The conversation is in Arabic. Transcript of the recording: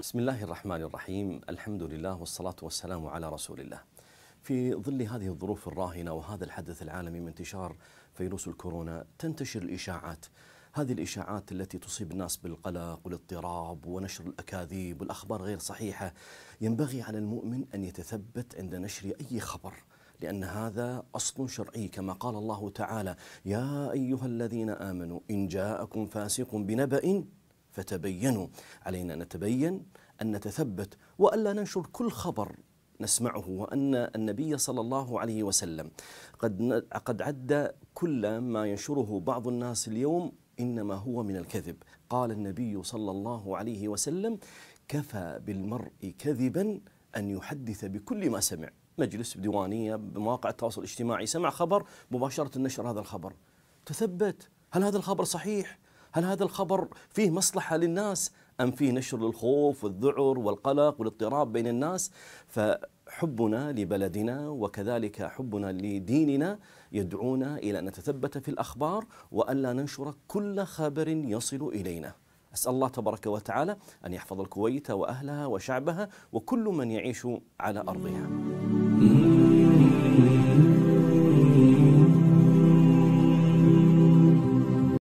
بسم الله الرحمن الرحيم الحمد لله والصلاة والسلام على رسول الله في ظل هذه الظروف الراهنة وهذا الحدث العالمي من انتشار فيروس الكورونا تنتشر الإشاعات هذه الإشاعات التي تصيب الناس بالقلق والاضطراب ونشر الأكاذيب والأخبار غير صحيحة ينبغي على المؤمن أن يتثبت عند نشر أي خبر لأن هذا أصل شرعي كما قال الله تعالى يا أيها الذين آمنوا إن جاءكم فاسق بنبأ فتبينوا علينا نتبين أن نتثبت وألا ننشر كل خبر نسمعه وأن النبي صلى الله عليه وسلم قد قد عد كل ما ينشره بعض الناس اليوم إنما هو من الكذب قال النبي صلى الله عليه وسلم كفى بالمرء كذبا أن يحدث بكل ما سمع مجلس بديوانية بمواقع التواصل الاجتماعي سمع خبر مباشرة نشر هذا الخبر تثبت هل هذا الخبر صحيح هل هذا الخبر فيه مصلحة للناس أم فيه نشر للخوف والذعر والقلق والاضطراب بين الناس فحبنا لبلدنا وكذلك حبنا لديننا يدعونا إلى أن نتثبت في الأخبار وألا ننشر كل خبر يصل إلينا أسأل الله تبارك وتعالى أن يحفظ الكويت وأهلها وشعبها وكل من يعيش على أرضها